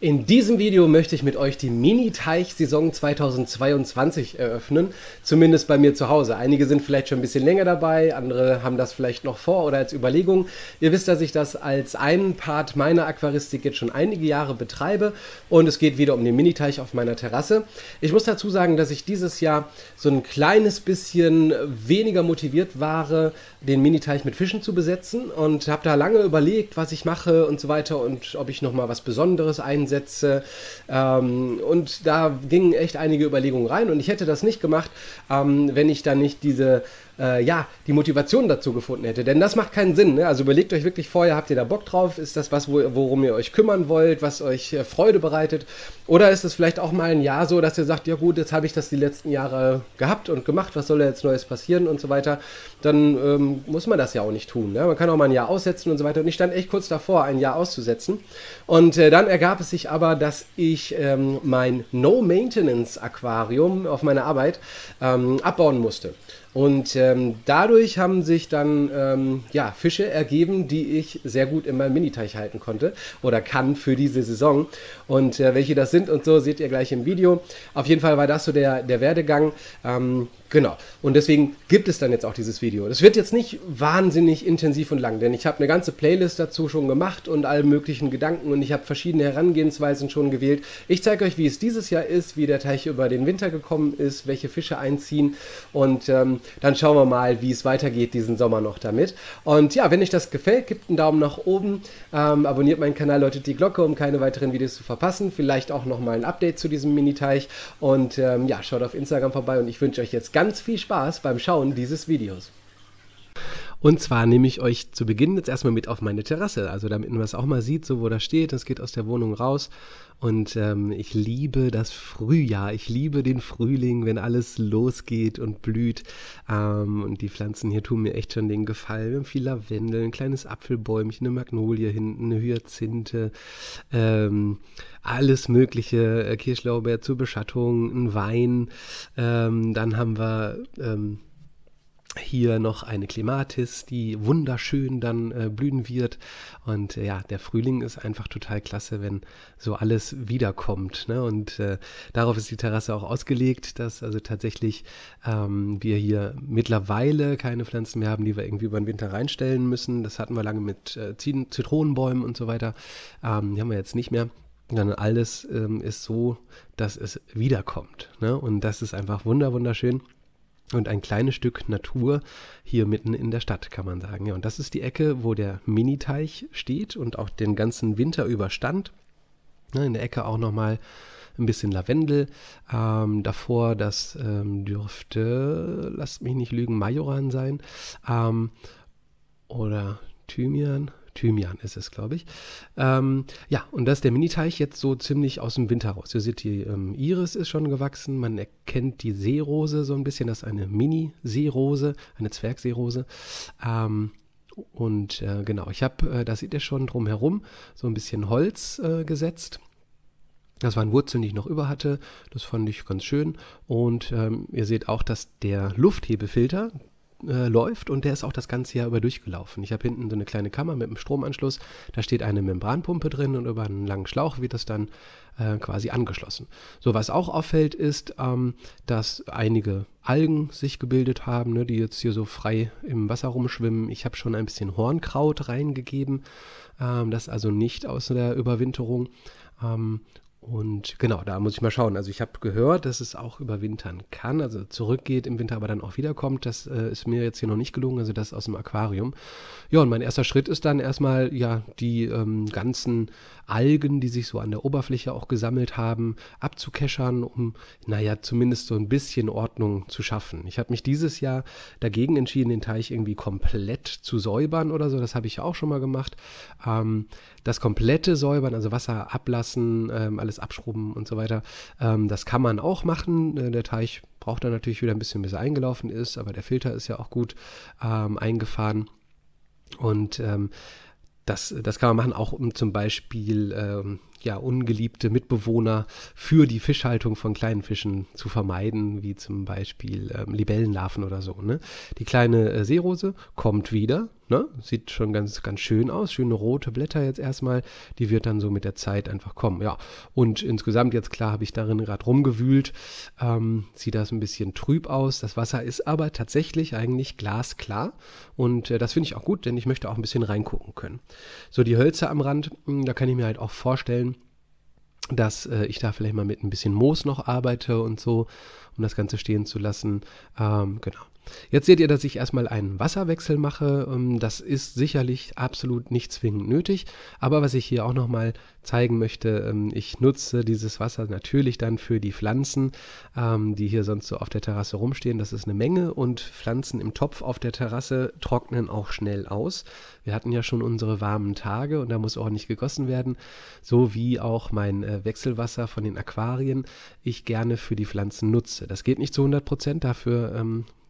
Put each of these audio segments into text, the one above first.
In diesem Video möchte ich mit euch die Mini-Teich-Saison 2022 eröffnen, zumindest bei mir zu Hause. Einige sind vielleicht schon ein bisschen länger dabei, andere haben das vielleicht noch vor oder als Überlegung. Ihr wisst, dass ich das als einen Part meiner Aquaristik jetzt schon einige Jahre betreibe und es geht wieder um den Mini-Teich auf meiner Terrasse. Ich muss dazu sagen, dass ich dieses Jahr so ein kleines bisschen weniger motiviert war, den Mini-Teich mit Fischen zu besetzen und habe da lange überlegt, was ich mache und so weiter und ob ich nochmal was Besonderes einsetze Einsätze. Ähm, und da gingen echt einige Überlegungen rein. Und ich hätte das nicht gemacht, ähm, wenn ich da nicht diese äh, ja, die Motivation dazu gefunden hätte. Denn das macht keinen Sinn. Ne? Also überlegt euch wirklich vorher, habt ihr da Bock drauf? Ist das was, worum ihr euch kümmern wollt, was euch äh, Freude bereitet? Oder ist es vielleicht auch mal ein Jahr so, dass ihr sagt, ja gut, jetzt habe ich das die letzten Jahre gehabt und gemacht, was soll da jetzt Neues passieren und so weiter? Dann ähm, muss man das ja auch nicht tun. Ne? Man kann auch mal ein Jahr aussetzen und so weiter. Und ich stand echt kurz davor, ein Jahr auszusetzen. Und äh, dann ergab es sich aber, dass ich ähm, mein No-Maintenance-Aquarium auf meiner Arbeit ähm, abbauen musste. Und ähm, dadurch haben sich dann ähm, ja, Fische ergeben, die ich sehr gut in meinem Miniteich halten konnte oder kann für diese Saison. Und äh, welche das sind und so, seht ihr gleich im Video. Auf jeden Fall war das so der, der Werdegang. Ähm, Genau. Und deswegen gibt es dann jetzt auch dieses Video. Das wird jetzt nicht wahnsinnig intensiv und lang, denn ich habe eine ganze Playlist dazu schon gemacht und alle möglichen Gedanken und ich habe verschiedene Herangehensweisen schon gewählt. Ich zeige euch, wie es dieses Jahr ist, wie der Teich über den Winter gekommen ist, welche Fische einziehen und ähm, dann schauen wir mal, wie es weitergeht diesen Sommer noch damit. Und ja, wenn euch das gefällt, gebt einen Daumen nach oben, ähm, abonniert meinen Kanal, läutet die Glocke, um keine weiteren Videos zu verpassen. Vielleicht auch nochmal ein Update zu diesem Mini-Teich und ähm, ja, schaut auf Instagram vorbei und ich wünsche euch jetzt ganz ganz viel Spaß beim Schauen dieses Videos. Und zwar nehme ich euch zu Beginn jetzt erstmal mit auf meine Terrasse, also damit man es auch mal sieht, so wo das steht. Das geht aus der Wohnung raus. Und ähm, ich liebe das Frühjahr. Ich liebe den Frühling, wenn alles losgeht und blüht. Ähm, und die Pflanzen hier tun mir echt schon den Gefallen. Wir haben viel Lavendel, ein kleines Apfelbäumchen, eine Magnolie hinten, eine Hyazinthe, ähm, alles mögliche, äh, Kirschlaubeer zur Beschattung, ein Wein. Ähm, dann haben wir Ähm, hier noch eine Klimatis, die wunderschön dann äh, blühen wird. Und äh, ja, der Frühling ist einfach total klasse, wenn so alles wiederkommt. Ne? Und äh, darauf ist die Terrasse auch ausgelegt, dass also tatsächlich ähm, wir hier mittlerweile keine Pflanzen mehr haben, die wir irgendwie über den Winter reinstellen müssen. Das hatten wir lange mit äh, Zit Zitronenbäumen und so weiter. Ähm, die haben wir jetzt nicht mehr dann alles ähm, ist so, dass es wiederkommt. Ne? Und das ist einfach wunder, wunderschön und ein kleines Stück Natur hier mitten in der Stadt, kann man sagen. Ja, und das ist die Ecke, wo der Miniteich steht und auch den ganzen Winter überstand. In der Ecke auch nochmal ein bisschen Lavendel. Ähm, davor, das ähm, dürfte, lasst mich nicht lügen, Majoran sein. Ähm, oder Thymian. Thymian ist es, glaube ich. Ähm, ja, und das ist der Miniteich jetzt so ziemlich aus dem Winter raus. Ihr seht, die ähm, Iris ist schon gewachsen. Man erkennt die Seerose so ein bisschen. Das ist eine Mini-Seerose, eine Zwergseerose. Ähm, und äh, genau, ich habe, äh, das seht ihr schon drumherum, so ein bisschen Holz äh, gesetzt. Das waren Wurzeln, die ich noch über hatte. Das fand ich ganz schön. Und ähm, ihr seht auch, dass der Lufthebefilter, äh, läuft und der ist auch das ganze Jahr über durchgelaufen. Ich habe hinten so eine kleine Kammer mit einem Stromanschluss, da steht eine Membranpumpe drin und über einen langen Schlauch wird das dann äh, quasi angeschlossen. So, was auch auffällt, ist, ähm, dass einige Algen sich gebildet haben, ne, die jetzt hier so frei im Wasser rumschwimmen. Ich habe schon ein bisschen Hornkraut reingegeben, ähm, das also nicht aus der Überwinterung. Ähm, und genau, da muss ich mal schauen. Also ich habe gehört, dass es auch überwintern kann, also zurückgeht im Winter, aber dann auch wiederkommt. Das äh, ist mir jetzt hier noch nicht gelungen, also das aus dem Aquarium. Ja, und mein erster Schritt ist dann erstmal, ja, die ähm, ganzen Algen, die sich so an der Oberfläche auch gesammelt haben, abzukeschern, um, naja, zumindest so ein bisschen Ordnung zu schaffen. Ich habe mich dieses Jahr dagegen entschieden, den Teich irgendwie komplett zu säubern oder so. Das habe ich ja auch schon mal gemacht. Ähm, das komplette Säubern, also Wasser ablassen, ähm, alles das Abschrubben und so weiter. Ähm, das kann man auch machen. Äh, der Teich braucht dann natürlich wieder ein bisschen, bis er eingelaufen ist, aber der Filter ist ja auch gut ähm, eingefahren. Und ähm, das, das kann man machen, auch um zum Beispiel ähm, ja, ungeliebte Mitbewohner für die Fischhaltung von kleinen Fischen zu vermeiden, wie zum Beispiel ähm, Libellenlarven oder so. Ne? Die kleine äh, Seerose kommt wieder, Ne? Sieht schon ganz, ganz schön aus. Schöne rote Blätter jetzt erstmal. Die wird dann so mit der Zeit einfach kommen. Ja, und insgesamt, jetzt klar, habe ich darin gerade rumgewühlt. Ähm, sieht das ein bisschen trüb aus. Das Wasser ist aber tatsächlich eigentlich glasklar. Und äh, das finde ich auch gut, denn ich möchte auch ein bisschen reingucken können. So, die Hölzer am Rand, hm, da kann ich mir halt auch vorstellen, dass äh, ich da vielleicht mal mit ein bisschen Moos noch arbeite und so, um das Ganze stehen zu lassen. Ähm, genau. Jetzt seht ihr, dass ich erstmal einen Wasserwechsel mache. Ähm, das ist sicherlich absolut nicht zwingend nötig. Aber was ich hier auch nochmal zeigen möchte, ähm, ich nutze dieses Wasser natürlich dann für die Pflanzen, ähm, die hier sonst so auf der Terrasse rumstehen. Das ist eine Menge und Pflanzen im Topf auf der Terrasse trocknen auch schnell aus. Wir hatten ja schon unsere warmen Tage und da muss auch nicht gegossen werden. So wie auch mein äh, Wechselwasser von den Aquarien ich gerne für die Pflanzen nutze. Das geht nicht zu 100 Prozent, dafür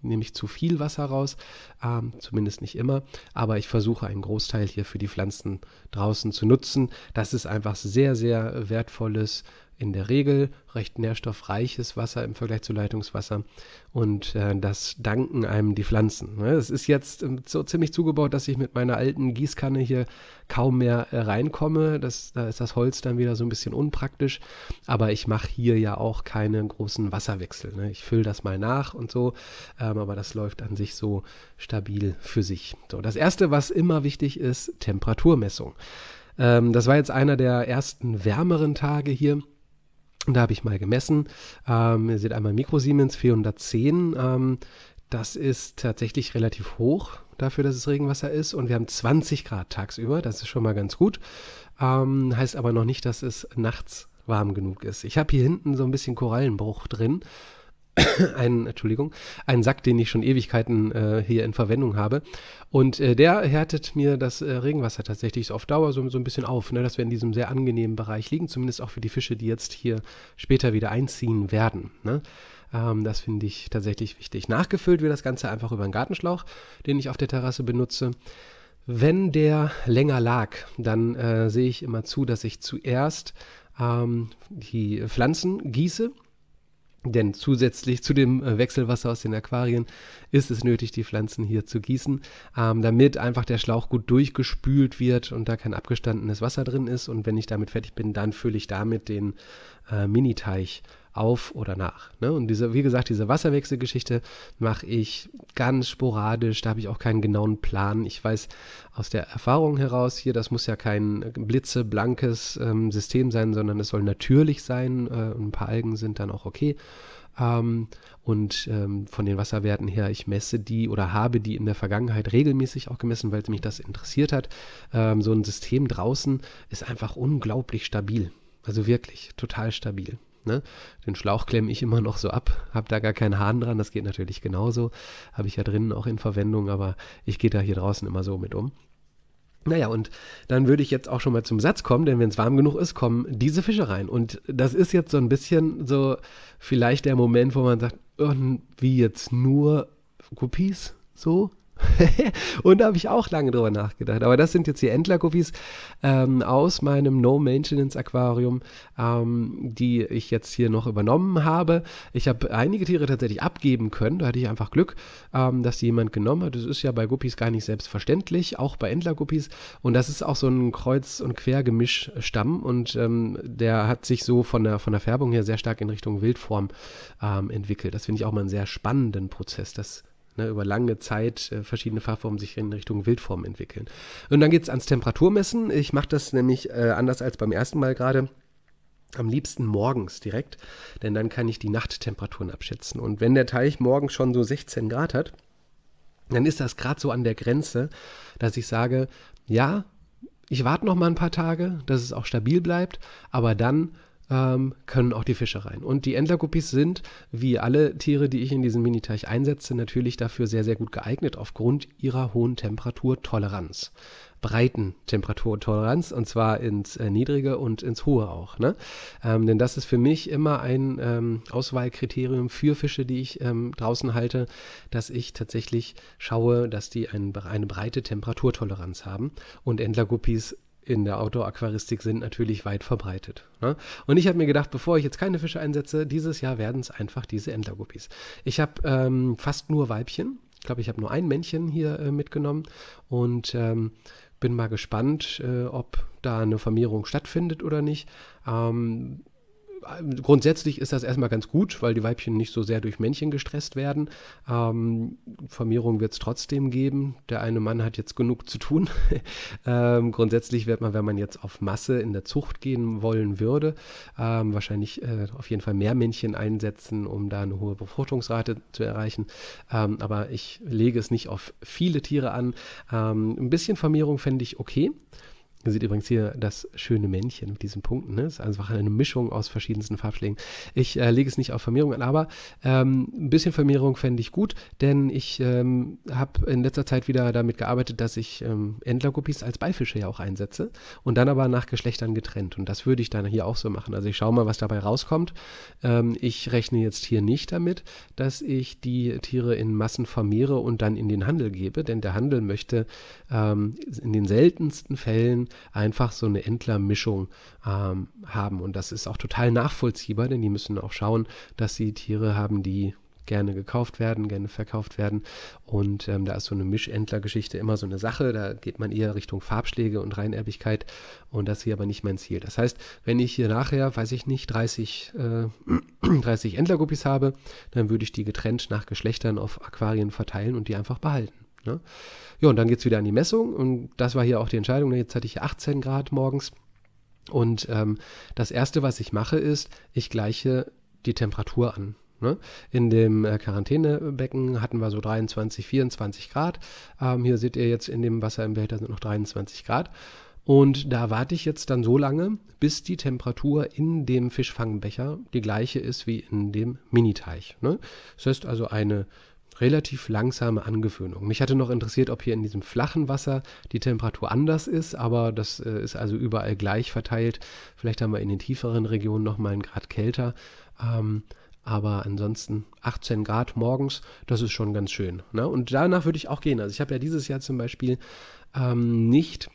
nehme ich zu viel Wasser raus, ähm, zumindest nicht immer, aber ich versuche einen Großteil hier für die Pflanzen draußen zu nutzen. Das ist einfach sehr, sehr wertvolles in der Regel recht nährstoffreiches Wasser im Vergleich zu Leitungswasser. Und äh, das danken einem die Pflanzen. Ne? Es ist jetzt ähm, so ziemlich zugebaut, dass ich mit meiner alten Gießkanne hier kaum mehr äh, reinkomme. Das, da ist das Holz dann wieder so ein bisschen unpraktisch. Aber ich mache hier ja auch keine großen Wasserwechsel. Ne? Ich fülle das mal nach und so. Ähm, aber das läuft an sich so stabil für sich. So, das erste, was immer wichtig ist, Temperaturmessung. Ähm, das war jetzt einer der ersten wärmeren Tage hier und da habe ich mal gemessen. Ähm, ihr seht einmal Mikrosiemens 410. Ähm, das ist tatsächlich relativ hoch dafür, dass es Regenwasser ist. Und wir haben 20 Grad tagsüber. Das ist schon mal ganz gut. Ähm, heißt aber noch nicht, dass es nachts warm genug ist. Ich habe hier hinten so ein bisschen Korallenbruch drin. einen, Entschuldigung, einen Sack, den ich schon Ewigkeiten äh, hier in Verwendung habe. Und äh, der härtet mir das äh, Regenwasser tatsächlich auf Dauer so, so ein bisschen auf, ne, dass wir in diesem sehr angenehmen Bereich liegen, zumindest auch für die Fische, die jetzt hier später wieder einziehen werden. Ne? Ähm, das finde ich tatsächlich wichtig. Nachgefüllt wird das Ganze einfach über einen Gartenschlauch, den ich auf der Terrasse benutze. Wenn der länger lag, dann äh, sehe ich immer zu, dass ich zuerst ähm, die Pflanzen gieße denn zusätzlich zu dem äh, Wechselwasser aus den Aquarien ist es nötig, die Pflanzen hier zu gießen, ähm, damit einfach der Schlauch gut durchgespült wird und da kein abgestandenes Wasser drin ist. Und wenn ich damit fertig bin, dann fülle ich damit den äh, Mini-Teich auf oder nach. Ne? Und diese, wie gesagt, diese Wasserwechselgeschichte mache ich ganz sporadisch, da habe ich auch keinen genauen Plan. Ich weiß aus der Erfahrung heraus hier, das muss ja kein blitzeblankes ähm, System sein, sondern es soll natürlich sein. Äh, ein paar Algen sind dann auch okay. Ähm, und ähm, von den Wasserwerten her, ich messe die oder habe die in der Vergangenheit regelmäßig auch gemessen, weil mich das interessiert hat. Ähm, so ein System draußen ist einfach unglaublich stabil. Also wirklich total stabil. Ne? Den Schlauch klemme ich immer noch so ab, habe da gar keinen Hahn dran, das geht natürlich genauso, habe ich ja drinnen auch in Verwendung, aber ich gehe da hier draußen immer so mit um. Naja, und dann würde ich jetzt auch schon mal zum Satz kommen, denn wenn es warm genug ist, kommen diese Fische rein. Und das ist jetzt so ein bisschen so vielleicht der Moment, wo man sagt, irgendwie jetzt nur Kopies so? und da habe ich auch lange drüber nachgedacht. Aber das sind jetzt die Endler-Guppies ähm, aus meinem No-Maintenance-Aquarium, ähm, die ich jetzt hier noch übernommen habe. Ich habe einige Tiere tatsächlich abgeben können. Da hatte ich einfach Glück, ähm, dass die jemand genommen hat. Das ist ja bei Guppies gar nicht selbstverständlich, auch bei Endler-Guppies. Und das ist auch so ein Kreuz- und Quergemischstamm. Und ähm, der hat sich so von der, von der Färbung her sehr stark in Richtung Wildform ähm, entwickelt. Das finde ich auch mal einen sehr spannenden Prozess, das ne, über lange Zeit äh, verschiedene Farbformen sich in Richtung Wildformen entwickeln. Und dann geht es ans Temperaturmessen. Ich mache das nämlich äh, anders als beim ersten Mal gerade. Am liebsten morgens direkt, denn dann kann ich die Nachttemperaturen abschätzen. Und wenn der Teich morgens schon so 16 Grad hat, dann ist das gerade so an der Grenze, dass ich sage, ja, ich warte noch mal ein paar Tage, dass es auch stabil bleibt, aber dann ähm, können auch die Fische rein. Und die Endlerguppies sind, wie alle Tiere, die ich in diesem Miniteich einsetze, natürlich dafür sehr, sehr gut geeignet, aufgrund ihrer hohen Temperaturtoleranz. Breiten Temperaturtoleranz und zwar ins äh, Niedrige und ins Hohe auch. Ne? Ähm, denn das ist für mich immer ein ähm, Auswahlkriterium für Fische, die ich ähm, draußen halte, dass ich tatsächlich schaue, dass die ein, eine breite Temperaturtoleranz haben. Und Endlerguppies in der Outdoor-Aquaristik sind, natürlich weit verbreitet. Ne? Und ich habe mir gedacht, bevor ich jetzt keine Fische einsetze, dieses Jahr werden es einfach diese Endlerguppies. Ich habe ähm, fast nur Weibchen. Ich glaube, ich habe nur ein Männchen hier äh, mitgenommen und ähm, bin mal gespannt, äh, ob da eine Vermehrung stattfindet oder nicht. Ähm, grundsätzlich ist das erstmal ganz gut, weil die Weibchen nicht so sehr durch Männchen gestresst werden. Ähm, Vermehrung wird es trotzdem geben. Der eine Mann hat jetzt genug zu tun. ähm, grundsätzlich wird man, wenn man jetzt auf Masse in der Zucht gehen wollen würde, ähm, wahrscheinlich äh, auf jeden Fall mehr Männchen einsetzen, um da eine hohe Befruchtungsrate zu erreichen. Ähm, aber ich lege es nicht auf viele Tiere an. Ähm, ein bisschen Vermehrung fände ich okay. Ihr seht übrigens hier das schöne Männchen mit diesen Punkten. Ne? ist einfach eine Mischung aus verschiedensten Farbschlägen. Ich äh, lege es nicht auf Vermehrung an, aber ähm, ein bisschen Vermehrung fände ich gut, denn ich ähm, habe in letzter Zeit wieder damit gearbeitet, dass ich ähm, als Beifische ja auch einsetze und dann aber nach Geschlechtern getrennt. Und das würde ich dann hier auch so machen. Also ich schaue mal, was dabei rauskommt. Ähm, ich rechne jetzt hier nicht damit, dass ich die Tiere in Massen vermehre und dann in den Handel gebe, denn der Handel möchte ähm, in den seltensten Fällen einfach so eine Entlermischung ähm, haben. Und das ist auch total nachvollziehbar, denn die müssen auch schauen, dass sie Tiere haben, die gerne gekauft werden, gerne verkauft werden. Und ähm, da ist so eine Mischentlergeschichte immer so eine Sache. Da geht man eher Richtung Farbschläge und Reinerbigkeit. Und das ist hier aber nicht mein Ziel. Das heißt, wenn ich hier nachher, weiß ich nicht, 30, äh, 30 entler habe, dann würde ich die getrennt nach Geschlechtern auf Aquarien verteilen und die einfach behalten. Ne? Ja, und dann geht es wieder an die Messung und das war hier auch die Entscheidung. Ne? Jetzt hatte ich 18 Grad morgens und ähm, das Erste, was ich mache, ist, ich gleiche die Temperatur an. Ne? In dem äh, Quarantänebecken hatten wir so 23, 24 Grad. Ähm, hier seht ihr jetzt in dem Wasser im Behälter sind noch 23 Grad. Und da warte ich jetzt dann so lange, bis die Temperatur in dem Fischfangbecher die gleiche ist wie in dem Miniteich. Ne? Das heißt also eine relativ langsame Angewöhnung. Mich hatte noch interessiert, ob hier in diesem flachen Wasser die Temperatur anders ist, aber das äh, ist also überall gleich verteilt. Vielleicht haben wir in den tieferen Regionen nochmal einen Grad kälter. Ähm, aber ansonsten 18 Grad morgens, das ist schon ganz schön. Ne? Und danach würde ich auch gehen. Also ich habe ja dieses Jahr zum Beispiel ähm, nicht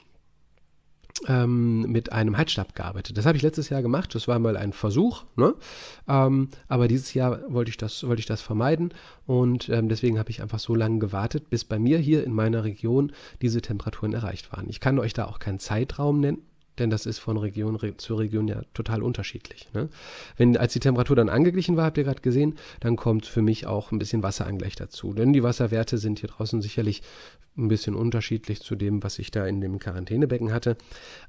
ähm, mit einem Heizstab gearbeitet. Das habe ich letztes Jahr gemacht. Das war mal ein Versuch. Ne? Ähm, aber dieses Jahr wollte ich das, wollte ich das vermeiden. Und ähm, deswegen habe ich einfach so lange gewartet, bis bei mir hier in meiner Region diese Temperaturen erreicht waren. Ich kann euch da auch keinen Zeitraum nennen denn das ist von Region zu Region ja total unterschiedlich. Ne? Wenn als die Temperatur dann angeglichen war, habt ihr gerade gesehen, dann kommt für mich auch ein bisschen Wasserangleich dazu, denn die Wasserwerte sind hier draußen sicherlich ein bisschen unterschiedlich zu dem, was ich da in dem Quarantänebecken hatte.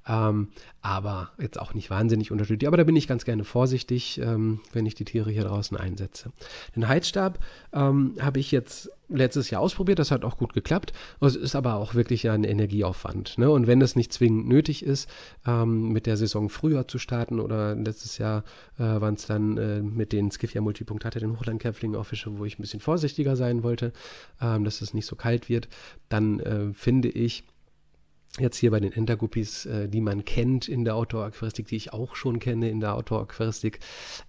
Ähm, aber jetzt auch nicht wahnsinnig unterschiedlich. Aber da bin ich ganz gerne vorsichtig, ähm, wenn ich die Tiere hier draußen einsetze. Den Heizstab ähm, habe ich jetzt letztes Jahr ausprobiert. Das hat auch gut geklappt. Es ist aber auch wirklich ein Energieaufwand. Ne? Und wenn es nicht zwingend nötig ist, ähm, mit der Saison früher zu starten oder letztes Jahr äh, waren es dann äh, mit den Skiffia Multipunkt hatte, den Hochlandkäpflingen auch Fische, wo ich ein bisschen vorsichtiger sein wollte, ähm, dass es nicht so kalt wird, dann äh, finde ich jetzt hier bei den Entercopies, äh, die man kennt in der Outdoor-Aquaristik, die ich auch schon kenne in der Outdoor-Aquaristik,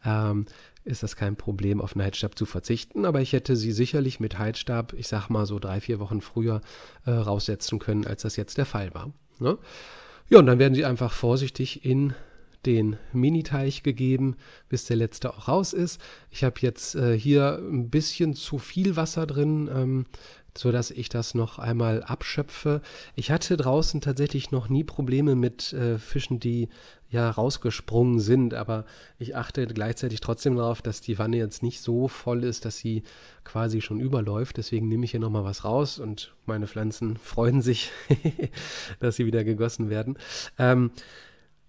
ähm, ist das kein Problem, auf einen Heizstab zu verzichten. Aber ich hätte sie sicherlich mit Heizstab, ich sag mal so drei, vier Wochen früher äh, raussetzen können, als das jetzt der Fall war. Ne? Ja, und dann werden sie einfach vorsichtig in den Mini-Teich gegeben, bis der letzte auch raus ist. Ich habe jetzt äh, hier ein bisschen zu viel Wasser drin. Ähm, so dass ich das noch einmal abschöpfe. Ich hatte draußen tatsächlich noch nie Probleme mit äh, Fischen, die ja rausgesprungen sind, aber ich achte gleichzeitig trotzdem darauf, dass die Wanne jetzt nicht so voll ist, dass sie quasi schon überläuft. Deswegen nehme ich hier nochmal was raus und meine Pflanzen freuen sich, dass sie wieder gegossen werden. Ähm,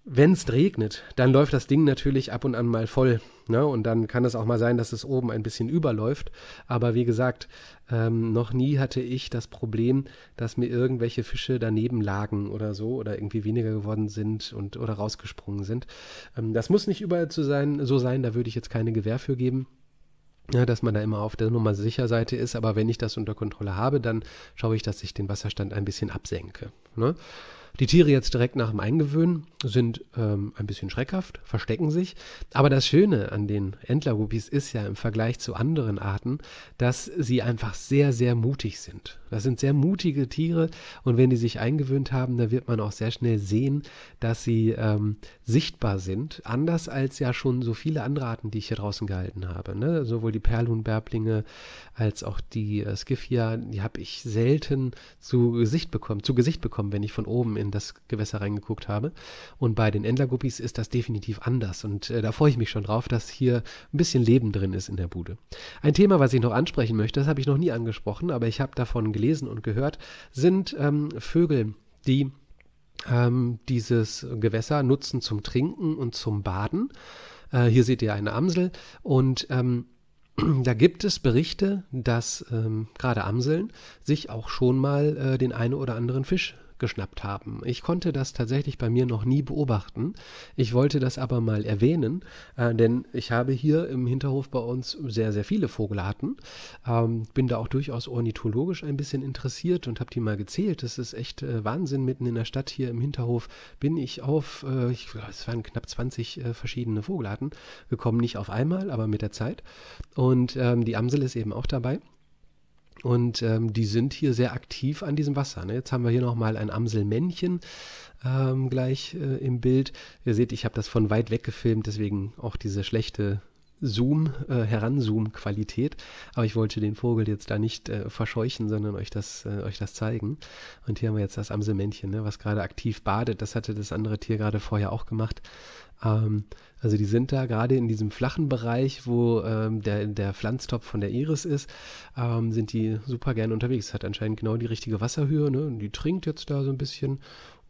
wenn es regnet, dann läuft das Ding natürlich ab und an mal voll. Ne? Und dann kann es auch mal sein, dass es oben ein bisschen überläuft. Aber wie gesagt, ähm, noch nie hatte ich das Problem, dass mir irgendwelche Fische daneben lagen oder so oder irgendwie weniger geworden sind und oder rausgesprungen sind. Ähm, das muss nicht überall zu sein, so sein, da würde ich jetzt keine Gewähr für geben. Ja, ne? dass man da immer auf der Nummer sicher Seite ist, aber wenn ich das unter Kontrolle habe, dann schaue ich, dass ich den Wasserstand ein bisschen absenke. Ne? Die Tiere jetzt direkt nach dem Eingewöhnen sind ähm, ein bisschen schreckhaft, verstecken sich. Aber das Schöne an den Entlerguppies ist ja im Vergleich zu anderen Arten, dass sie einfach sehr, sehr mutig sind. Das sind sehr mutige Tiere und wenn die sich eingewöhnt haben, da wird man auch sehr schnell sehen, dass sie ähm, sichtbar sind. Anders als ja schon so viele andere Arten, die ich hier draußen gehalten habe. Ne? Sowohl die Perlhuhnbärblinge als auch die äh, Skiffia, die habe ich selten zu Gesicht bekommen, zu Gesicht bekommen, wenn ich von oben in in das Gewässer reingeguckt habe. Und bei den Endlerguppies ist das definitiv anders. Und äh, da freue ich mich schon drauf, dass hier ein bisschen Leben drin ist in der Bude. Ein Thema, was ich noch ansprechen möchte, das habe ich noch nie angesprochen, aber ich habe davon gelesen und gehört, sind ähm, Vögel, die ähm, dieses Gewässer nutzen zum Trinken und zum Baden. Äh, hier seht ihr eine Amsel und ähm, da gibt es Berichte, dass ähm, gerade Amseln sich auch schon mal äh, den einen oder anderen Fisch geschnappt haben. Ich konnte das tatsächlich bei mir noch nie beobachten. Ich wollte das aber mal erwähnen, äh, denn ich habe hier im Hinterhof bei uns sehr, sehr viele Vogelarten. Ähm, bin da auch durchaus ornithologisch ein bisschen interessiert und habe die mal gezählt. Das ist echt äh, Wahnsinn. Mitten in der Stadt hier im Hinterhof bin ich auf, äh, ich glaube, es waren knapp 20 äh, verschiedene Vogelarten gekommen. Nicht auf einmal, aber mit der Zeit. Und ähm, die Amsel ist eben auch dabei. Und ähm, die sind hier sehr aktiv an diesem Wasser. Ne? Jetzt haben wir hier nochmal ein Amselmännchen ähm, gleich äh, im Bild. Ihr seht, ich habe das von weit weg gefilmt, deswegen auch diese schlechte Zoom, äh, Heranzoom-Qualität. Aber ich wollte den Vogel jetzt da nicht äh, verscheuchen, sondern euch das, äh, euch das zeigen. Und hier haben wir jetzt das Amselmännchen, ne, was gerade aktiv badet. Das hatte das andere Tier gerade vorher auch gemacht. Ähm, also die sind da gerade in diesem flachen Bereich, wo ähm, der, der Pflanztopf von der Iris ist, ähm, sind die super gern unterwegs. Hat anscheinend genau die richtige Wasserhöhe. Ne? Und die trinkt jetzt da so ein bisschen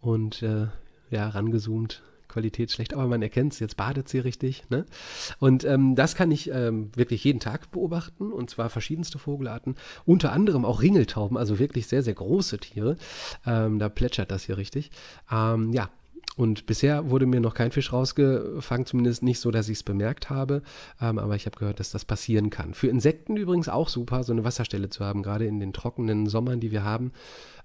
und äh, ja, rangezoomt Qualität schlecht, aber man erkennt es, jetzt badet sie richtig. Ne? Und ähm, das kann ich ähm, wirklich jeden Tag beobachten und zwar verschiedenste Vogelarten, unter anderem auch Ringeltauben, also wirklich sehr, sehr große Tiere. Ähm, da plätschert das hier richtig. Ähm, ja, und bisher wurde mir noch kein Fisch rausgefangen, zumindest nicht so, dass ich es bemerkt habe. Ähm, aber ich habe gehört, dass das passieren kann. Für Insekten übrigens auch super, so eine Wasserstelle zu haben, gerade in den trockenen Sommern, die wir haben.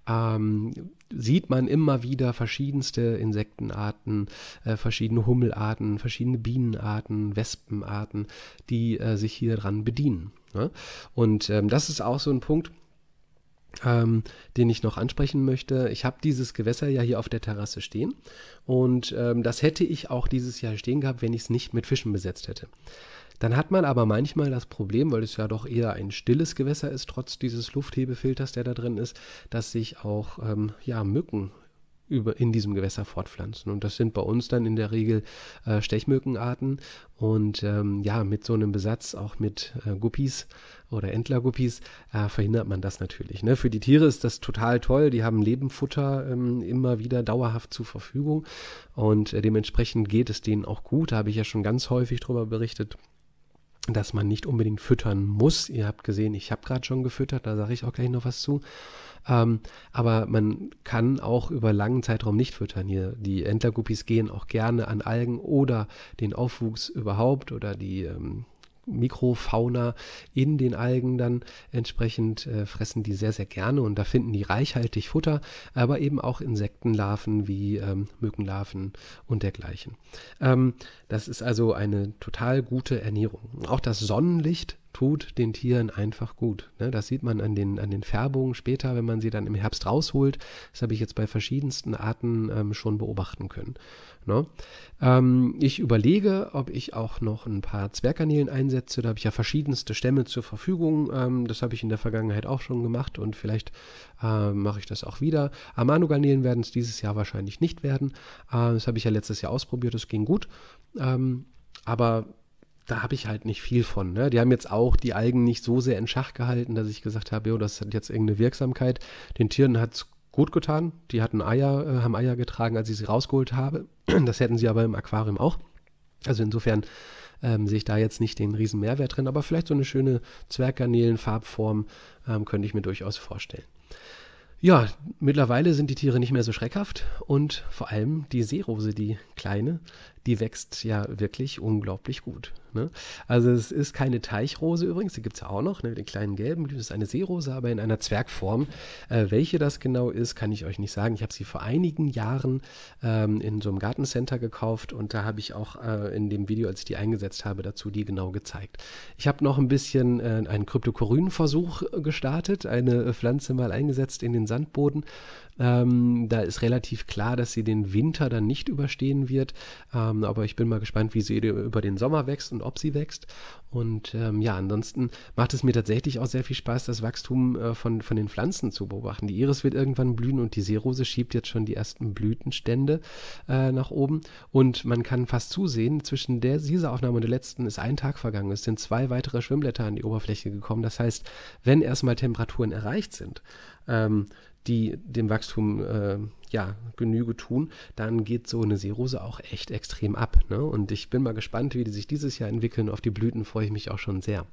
Ähm, sieht man immer wieder verschiedenste Insektenarten, äh, verschiedene Hummelarten, verschiedene Bienenarten, Wespenarten, die äh, sich hier dran bedienen. Ne? Und ähm, das ist auch so ein Punkt, ähm, den ich noch ansprechen möchte. Ich habe dieses Gewässer ja hier auf der Terrasse stehen und ähm, das hätte ich auch dieses Jahr stehen gehabt, wenn ich es nicht mit Fischen besetzt hätte. Dann hat man aber manchmal das Problem, weil es ja doch eher ein stilles Gewässer ist, trotz dieses Lufthebefilters, der da drin ist, dass sich auch ähm, ja, Mücken über, in diesem Gewässer fortpflanzen. Und das sind bei uns dann in der Regel äh, Stechmückenarten. Und ähm, ja, mit so einem Besatz, auch mit äh, Guppies oder Entlerguppies, äh, verhindert man das natürlich. Ne? Für die Tiere ist das total toll. Die haben Lebenfutter ähm, immer wieder dauerhaft zur Verfügung. Und äh, dementsprechend geht es denen auch gut. Da habe ich ja schon ganz häufig drüber berichtet dass man nicht unbedingt füttern muss. Ihr habt gesehen, ich habe gerade schon gefüttert, da sage ich auch gleich noch was zu. Ähm, aber man kann auch über langen Zeitraum nicht füttern. Hier die Entlerguppies gehen auch gerne an Algen oder den Aufwuchs überhaupt oder die ähm, Mikrofauna in den Algen dann entsprechend äh, fressen die sehr, sehr gerne und da finden die reichhaltig Futter, aber eben auch Insektenlarven wie ähm, Mückenlarven und dergleichen. Ähm, das ist also eine total gute Ernährung. Auch das Sonnenlicht tut den Tieren einfach gut. Ne? Das sieht man an den, an den Färbungen später, wenn man sie dann im Herbst rausholt. Das habe ich jetzt bei verschiedensten Arten ähm, schon beobachten können. Ne? Ähm, ich überlege, ob ich auch noch ein paar Zwergkanälen einsetze. Da habe ich ja verschiedenste Stämme zur Verfügung. Ähm, das habe ich in der Vergangenheit auch schon gemacht und vielleicht mache ich das auch wieder. Amano-Garnelen werden es dieses Jahr wahrscheinlich nicht werden. das habe ich ja letztes Jahr ausprobiert. Das ging gut. aber da habe ich halt nicht viel von. Ne? Die haben jetzt auch die Algen nicht so sehr in Schach gehalten, dass ich gesagt habe, jo, das hat jetzt irgendeine Wirksamkeit. Den Tieren hat es gut getan. Die hatten Eier, äh, haben Eier getragen, als ich sie rausgeholt habe. Das hätten sie aber im Aquarium auch. Also insofern ähm, sehe ich da jetzt nicht den riesen Mehrwert drin, aber vielleicht so eine schöne Zwerggarnelen-Farbform ähm, könnte ich mir durchaus vorstellen. Ja, mittlerweile sind die Tiere nicht mehr so schreckhaft und vor allem die Seerose, die kleine, die wächst ja wirklich unglaublich gut. Ne? Also es ist keine Teichrose übrigens, die gibt es ja auch noch, ne, den kleinen gelben Blüten. Es ist eine Seerose, aber in einer Zwergform. Äh, welche das genau ist, kann ich euch nicht sagen. Ich habe sie vor einigen Jahren ähm, in so einem Gartencenter gekauft und da habe ich auch äh, in dem Video, als ich die eingesetzt habe, dazu die genau gezeigt. Ich habe noch ein bisschen äh, einen Kryptokoryn-Versuch äh, gestartet, eine äh, Pflanze mal eingesetzt in den Sandboden. Ähm, da ist relativ klar, dass sie den Winter dann nicht überstehen wird. Ähm, ähm, aber ich bin mal gespannt, wie sie über den Sommer wächst und ob sie wächst. Und ähm, ja, ansonsten macht es mir tatsächlich auch sehr viel Spaß, das Wachstum äh, von, von den Pflanzen zu beobachten. Die Iris wird irgendwann blühen und die Seerose schiebt jetzt schon die ersten Blütenstände äh, nach oben. Und man kann fast zusehen, zwischen der, dieser Aufnahme und der letzten ist ein Tag vergangen. Es sind zwei weitere Schwimmblätter an die Oberfläche gekommen. Das heißt, wenn erstmal Temperaturen erreicht sind, ähm, die dem Wachstum äh, ja, Genüge tun, dann geht so eine Seerose auch echt extrem ab. Ne? Und ich bin mal gespannt, wie die sich dieses Jahr entwickeln. Auf die Blüten freue ich mich auch schon sehr.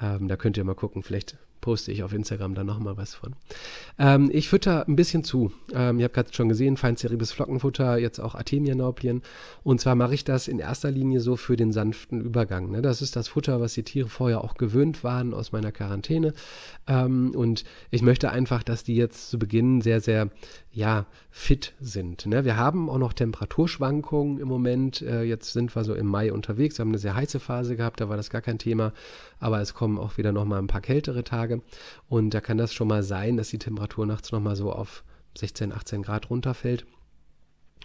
Ähm, da könnt ihr mal gucken, vielleicht poste ich auf Instagram da nochmal was von. Ähm, ich fütter ein bisschen zu. Ähm, ihr habt gerade schon gesehen, feinsteribes Flockenfutter, jetzt auch Artemia-Nauplien. Und zwar mache ich das in erster Linie so für den sanften Übergang. Ne? Das ist das Futter, was die Tiere vorher auch gewöhnt waren aus meiner Quarantäne. Ähm, und ich möchte einfach, dass die jetzt zu Beginn sehr, sehr ja, fit sind. Ne? Wir haben auch noch Temperaturschwankungen im Moment. Äh, jetzt sind wir so im Mai unterwegs. Wir haben eine sehr heiße Phase gehabt, da war das gar kein Thema. Aber es kommen auch wieder nochmal ein paar kältere Tage. Und da kann das schon mal sein, dass die Temperatur nachts nochmal so auf 16, 18 Grad runterfällt.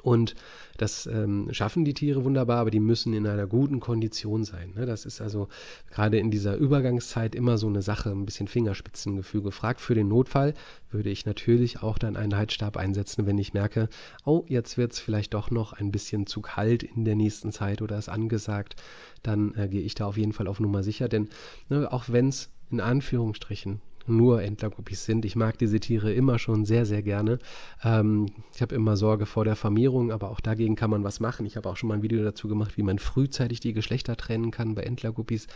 Und das ähm, schaffen die Tiere wunderbar, aber die müssen in einer guten Kondition sein. Ne? Das ist also gerade in dieser Übergangszeit immer so eine Sache, ein bisschen Fingerspitzengefühl gefragt. Für den Notfall würde ich natürlich auch dann einen Heizstab einsetzen, wenn ich merke, oh, jetzt wird es vielleicht doch noch ein bisschen zu kalt in der nächsten Zeit oder ist angesagt. Dann äh, gehe ich da auf jeden Fall auf Nummer sicher, denn ne, auch wenn es in Anführungsstrichen nur Entlerguppies sind. Ich mag diese Tiere immer schon sehr, sehr gerne. Ähm, ich habe immer Sorge vor der Vermehrung, aber auch dagegen kann man was machen. Ich habe auch schon mal ein Video dazu gemacht, wie man frühzeitig die Geschlechter trennen kann bei Entlerguppies.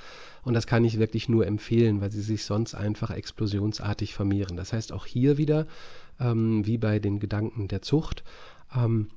Und das kann ich wirklich nur empfehlen, weil sie sich sonst einfach explosionsartig vermehren. Das heißt auch hier wieder, ähm, wie bei den Gedanken der Zucht, ähm,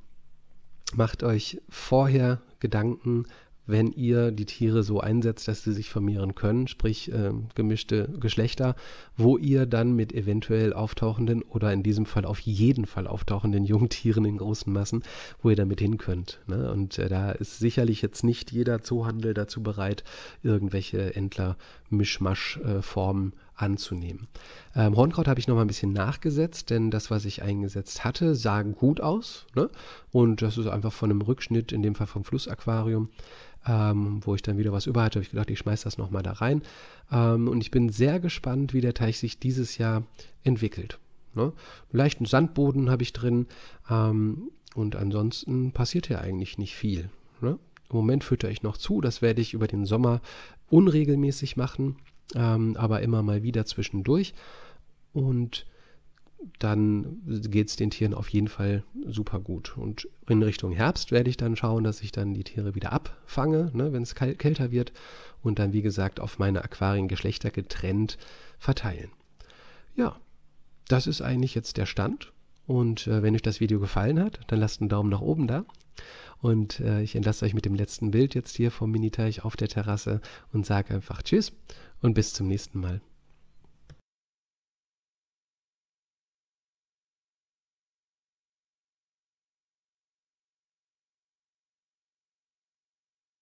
macht euch vorher Gedanken, wenn ihr die Tiere so einsetzt, dass sie sich vermehren können, sprich äh, gemischte Geschlechter, wo ihr dann mit eventuell auftauchenden oder in diesem Fall auf jeden Fall auftauchenden Jungtieren in großen Massen, wo ihr damit hin könnt. Ne? Und äh, da ist sicherlich jetzt nicht jeder Zoohandel dazu bereit, irgendwelche Entler Mischmaschformen anzunehmen. Ähm, Hornkraut habe ich noch mal ein bisschen nachgesetzt, denn das, was ich eingesetzt hatte, sah gut aus. Ne? Und das ist einfach von einem Rückschnitt, in dem Fall vom Flussaquarium, ähm, wo ich dann wieder was über hatte, habe ich gedacht, ich schmeiße das noch mal da rein. Ähm, und ich bin sehr gespannt, wie der Teich sich dieses Jahr entwickelt. Ne? Leichten Sandboden habe ich drin. Ähm, und ansonsten passiert hier eigentlich nicht viel. Ne? Im Moment fütter ich noch zu, das werde ich über den Sommer unregelmäßig machen, ähm, aber immer mal wieder zwischendurch. Und dann geht es den Tieren auf jeden Fall super gut. Und in Richtung Herbst werde ich dann schauen, dass ich dann die Tiere wieder abfange, ne, wenn es kälter wird. Und dann, wie gesagt, auf meine Aquariengeschlechter getrennt verteilen. Ja, das ist eigentlich jetzt der Stand. Und äh, wenn euch das Video gefallen hat, dann lasst einen Daumen nach oben da. Und äh, ich entlasse euch mit dem letzten Bild jetzt hier vom Miniteich auf der Terrasse und sage einfach Tschüss und bis zum nächsten Mal.